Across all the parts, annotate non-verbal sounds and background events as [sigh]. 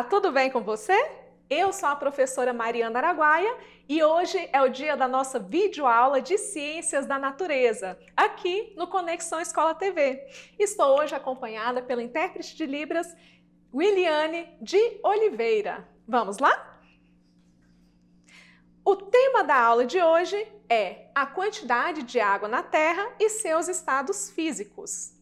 Olá, tudo bem com você? Eu sou a professora Mariana Araguaia e hoje é o dia da nossa videoaula de Ciências da Natureza, aqui no Conexão Escola TV. Estou hoje acompanhada pela intérprete de Libras, Williane de Oliveira. Vamos lá? O tema da aula de hoje é a quantidade de água na Terra e seus estados físicos.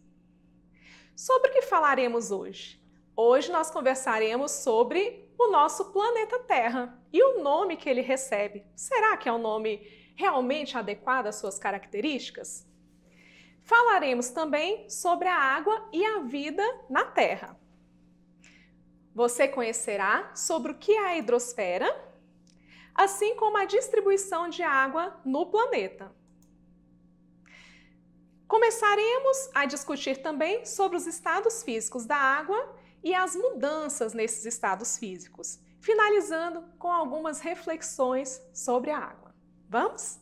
Sobre o que falaremos hoje? Hoje nós conversaremos sobre o nosso planeta Terra e o nome que ele recebe. Será que é um nome realmente adequado às suas características? Falaremos também sobre a água e a vida na Terra. Você conhecerá sobre o que é a hidrosfera, assim como a distribuição de água no planeta. Começaremos a discutir também sobre os estados físicos da água e as mudanças nesses estados físicos, finalizando com algumas reflexões sobre a água. Vamos?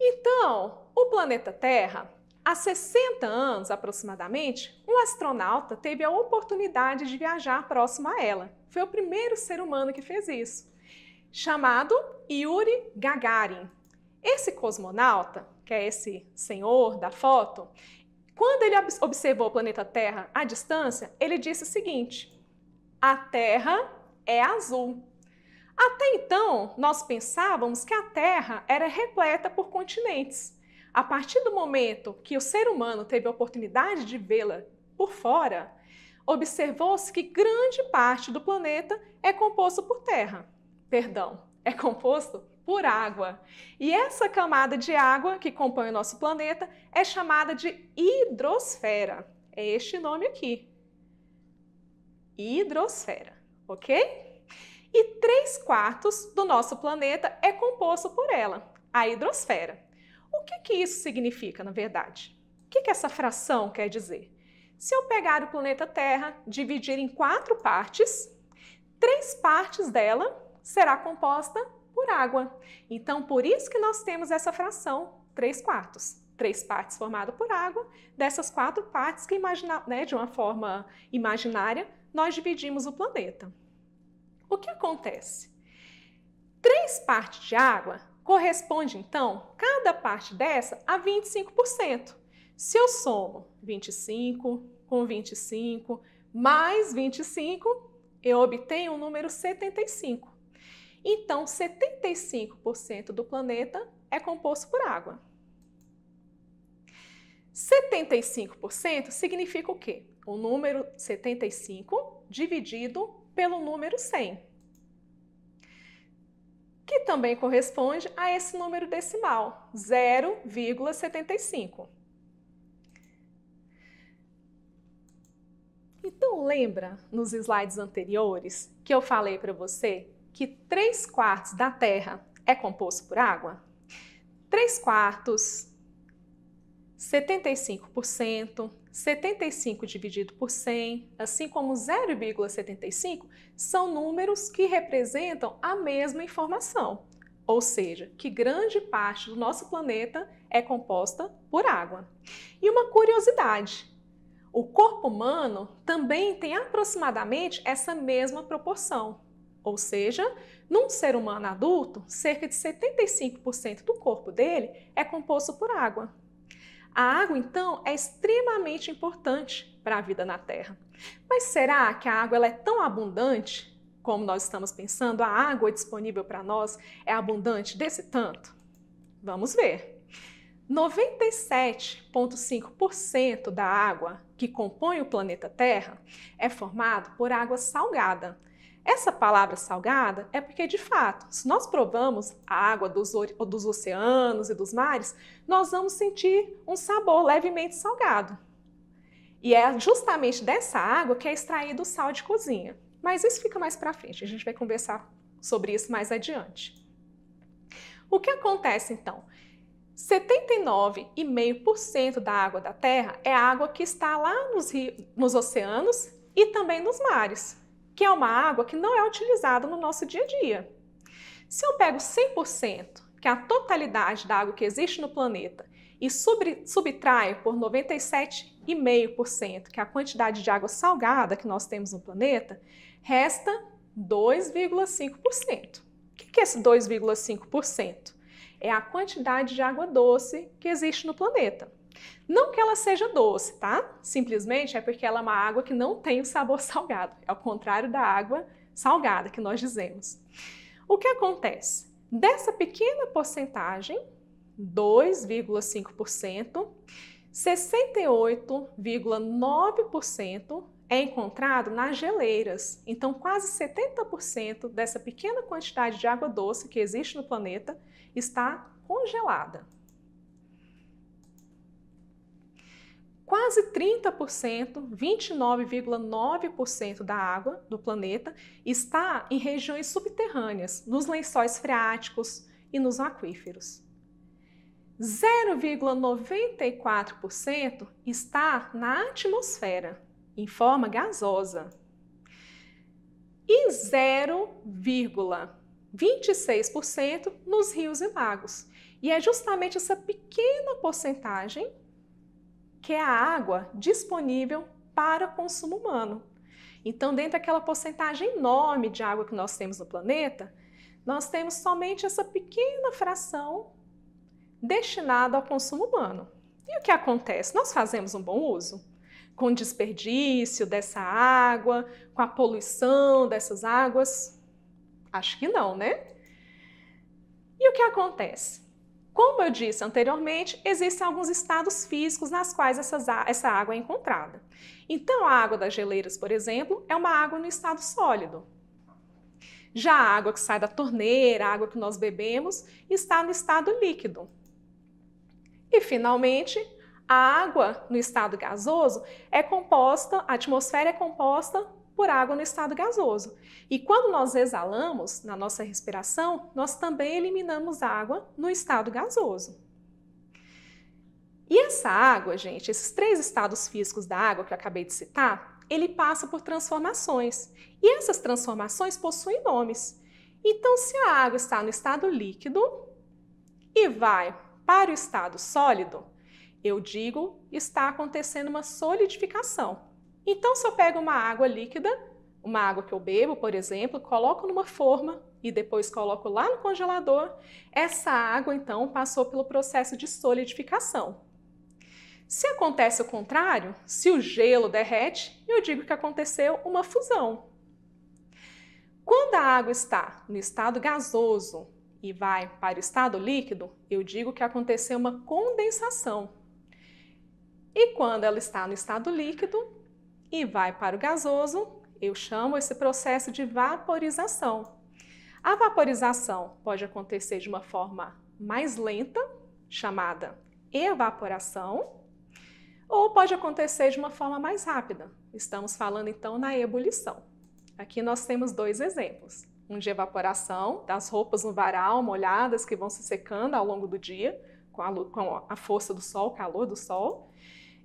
Então, o planeta Terra, há 60 anos aproximadamente, um astronauta teve a oportunidade de viajar próximo a ela. Foi o primeiro ser humano que fez isso, chamado Yuri Gagarin. Esse cosmonauta, que é esse senhor da foto, quando ele observou o planeta Terra à distância, ele disse o seguinte: a Terra é azul. Até então, nós pensávamos que a Terra era repleta por continentes. A partir do momento que o ser humano teve a oportunidade de vê-la por fora, observou-se que grande parte do planeta é composto por terra. Perdão, é composto por água. E essa camada de água que compõe o nosso planeta é chamada de hidrosfera. É este nome aqui. Hidrosfera, ok? E três quartos do nosso planeta é composto por ela, a hidrosfera. O que, que isso significa, na verdade? O que, que essa fração quer dizer? Se eu pegar o planeta Terra, dividir em quatro partes, três partes dela será composta por água. Então, por isso que nós temos essa fração 3 quartos. Três partes formadas por água, dessas quatro partes que, imagina, né, de uma forma imaginária, nós dividimos o planeta. O que acontece? Três partes de água corresponde, então, cada parte dessa a 25%. Se eu somo 25 com 25 mais 25, eu obtenho o número 75. Então, 75% do planeta é composto por água. 75% significa o quê? O número 75 dividido pelo número 100, que também corresponde a esse número decimal, 0,75. Então lembra nos slides anteriores que eu falei para você que 3 quartos da Terra é composto por água? 3 quartos, 75%, 75 dividido por 100, assim como 0,75, são números que representam a mesma informação, ou seja, que grande parte do nosso planeta é composta por água. E uma curiosidade: o corpo humano também tem aproximadamente essa mesma proporção, ou seja, num ser humano adulto, cerca de 75% do corpo dele é composto por água. A água, então, é extremamente importante para a vida na Terra. Mas será que a água é tão abundante como nós estamos pensando? A água disponível para nós é abundante desse tanto? Vamos ver. 97,5% da água que compõe o planeta Terra é formado por água salgada essa palavra salgada é porque, de fato, se nós provamos a água dos, dos oceanos e dos mares, nós vamos sentir um sabor levemente salgado. E é justamente dessa água que é extraído o sal de cozinha. Mas isso fica mais para frente, a gente vai conversar sobre isso mais adiante. O que acontece então? 79,5% da água da Terra é água que está lá nos, rios, nos oceanos e também nos mares que é uma água que não é utilizada no nosso dia a dia. Se eu pego 100%, que é a totalidade da água que existe no planeta, e subtraio por 97,5%, que é a quantidade de água salgada que nós temos no planeta, resta 2,5%. O que é esse 2,5%? É a quantidade de água doce que existe no planeta. Não que ela seja doce, tá? Simplesmente é porque ela é uma água que não tem o sabor [laughs] salgado, é ao contrário da água salgada que nós dizemos. O que acontece? Dessa pequena porcentagem, 2,5%, 68,9% é encontrado nas geleiras. Então, quase 70% dessa pequena quantidade de água doce que existe no planeta está congelada. quase 30%, 29,9% da água do planeta está em regiões subterrâneas, nos lençóis freáticos e nos aquíferos. 0,94% está na atmosfera, em forma gasosa. E 0,26% nos rios e lagos. E é justamente essa pequena porcentagem que é a água disponível para consumo humano. Então, dentro daquela porcentagem enorme de água que nós temos no planeta, nós temos somente essa pequena fração destinada ao consumo humano. E o que acontece? Nós fazemos um bom uso? Com o desperdício dessa água, com a poluição dessas águas? Acho que não, né? E o que acontece? Como eu disse anteriormente, existem alguns estados físicos nas quais essas, essa água é encontrada. Então, a água das geleiras, por exemplo, é uma água no estado sólido. Já a água que sai da torneira, a água que nós bebemos, está no estado líquido. E, finalmente, a água no estado gasoso é composta, a atmosfera é composta por água no estado gasoso. E quando nós exalamos na nossa respiração, nós também eliminamos água no estado gasoso. E essa água, gente, esses três estados físicos da água que eu acabei de citar, ele passa por transformações. E essas transformações possuem nomes. Então, se a água está no estado líquido e vai para o estado sólido, eu digo está acontecendo uma solidificação. Então, se eu pego uma água líquida, uma água que eu bebo, por exemplo, coloco numa forma e depois coloco lá no congelador, essa água então passou pelo processo de solidificação. Se acontece o contrário, se o gelo derrete, eu digo que aconteceu uma fusão. Quando a água está no estado gasoso e vai para o estado líquido, eu digo que aconteceu uma condensação. E quando ela está no estado líquido, e vai para o gasoso, eu chamo esse processo de vaporização. A vaporização pode acontecer de uma forma mais lenta, chamada evaporação, ou pode acontecer de uma forma mais rápida. Estamos falando então na ebulição. Aqui nós temos dois exemplos: um de evaporação das roupas no varal molhadas que vão se secando ao longo do dia com a, com a força do sol, o calor do sol,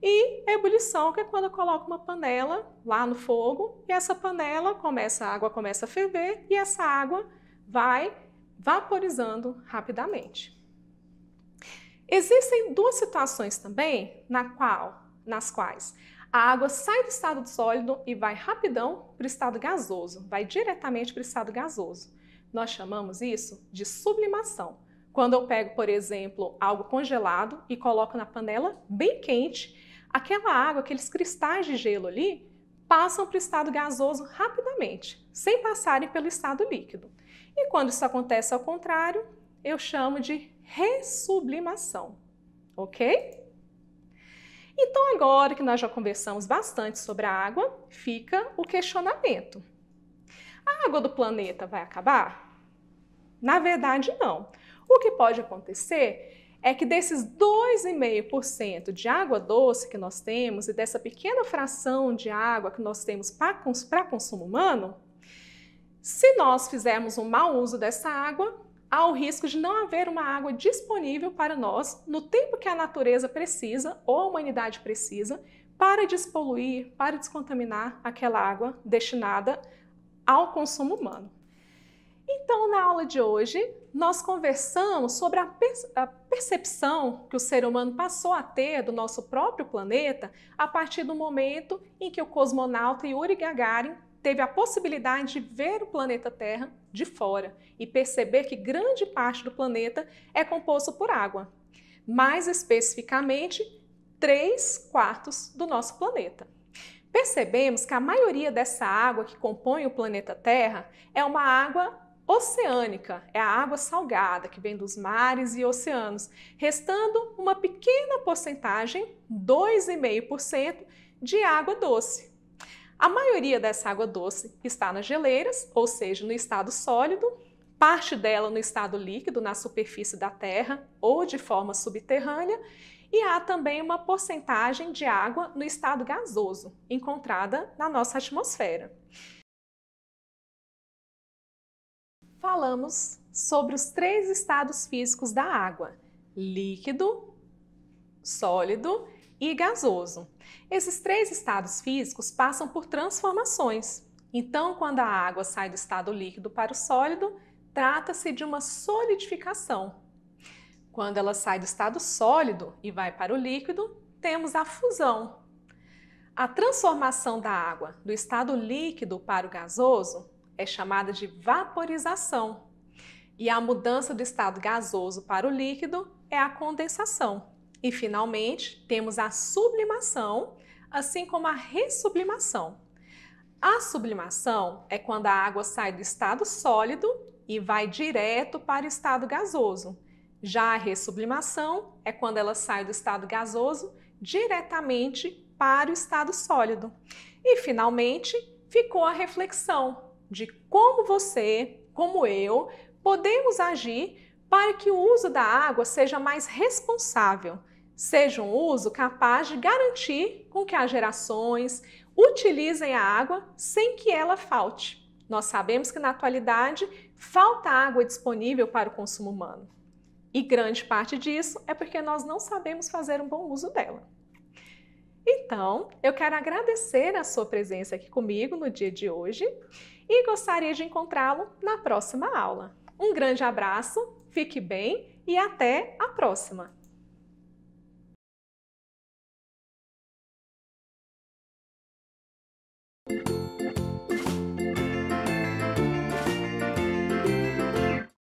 e ebulição, que é quando eu coloco uma panela lá no fogo e essa panela começa, a água começa a ferver e essa água vai vaporizando rapidamente. Existem duas situações também na qual, nas quais a água sai do estado sólido e vai rapidão para o estado gasoso, vai diretamente para o estado gasoso. Nós chamamos isso de sublimação. Quando eu pego, por exemplo, algo congelado e coloco na panela bem quente, aquela água, aqueles cristais de gelo ali, passam para o estado gasoso rapidamente, sem passarem pelo estado líquido. E quando isso acontece ao contrário, eu chamo de ressublimação, ok? Então, agora que nós já conversamos bastante sobre a água, fica o questionamento: a água do planeta vai acabar? Na verdade, não. O que pode acontecer é que desses 2,5% de água doce que nós temos e dessa pequena fração de água que nós temos para consumo humano, se nós fizermos um mau uso dessa água, há o risco de não haver uma água disponível para nós no tempo que a natureza precisa ou a humanidade precisa para despoluir, para descontaminar aquela água destinada ao consumo humano. Então, na aula de hoje, nós conversamos sobre a, a, percepção que o ser humano passou a ter do nosso próprio planeta a partir do momento em que o cosmonauta Yuri Gagarin teve a possibilidade de ver o planeta Terra de fora e perceber que grande parte do planeta é composto por água. Mais especificamente, 3 quartos do nosso planeta. Percebemos que a maioria dessa água que compõe o planeta Terra é uma água Oceânica é a água salgada que vem dos mares e oceanos, restando uma pequena porcentagem, 2,5%, de água doce. A maioria dessa água doce está nas geleiras, ou seja, no estado sólido, parte dela no estado líquido, na superfície da Terra ou de forma subterrânea, e há também uma porcentagem de água no estado gasoso, encontrada na nossa atmosfera falamos sobre os três estados físicos da água: líquido, sólido e gasoso. Esses três estados físicos passam por transformações. Então, quando a água sai do estado líquido para o sólido, trata-se de uma solidificação. Quando ela sai do estado sólido e vai para o líquido, temos a fusão. A transformação da água do estado líquido para o gasoso é chamada de vaporização e a mudança do estado gasoso para o líquido é a condensação. E finalmente, temos a sublimação, assim como a ressublimação. A sublimação é quando a água sai do estado sólido e vai direto para o estado gasoso. Já a ressublimação é quando ela sai do estado gasoso diretamente para o estado sólido. E finalmente, ficou a reflexão, de como você, como eu, podemos agir para que o uso da água seja mais responsável, seja um uso capaz de garantir com que as gerações utilizem a água sem que ela falte. Nós sabemos que na atualidade falta água disponível para o consumo humano. E grande parte disso é porque nós não sabemos fazer um bom uso dela. Então, eu quero agradecer a sua presença aqui comigo no dia de hoje e gostaria de encontrá-lo na próxima aula. Um grande abraço, fique bem e até a próxima!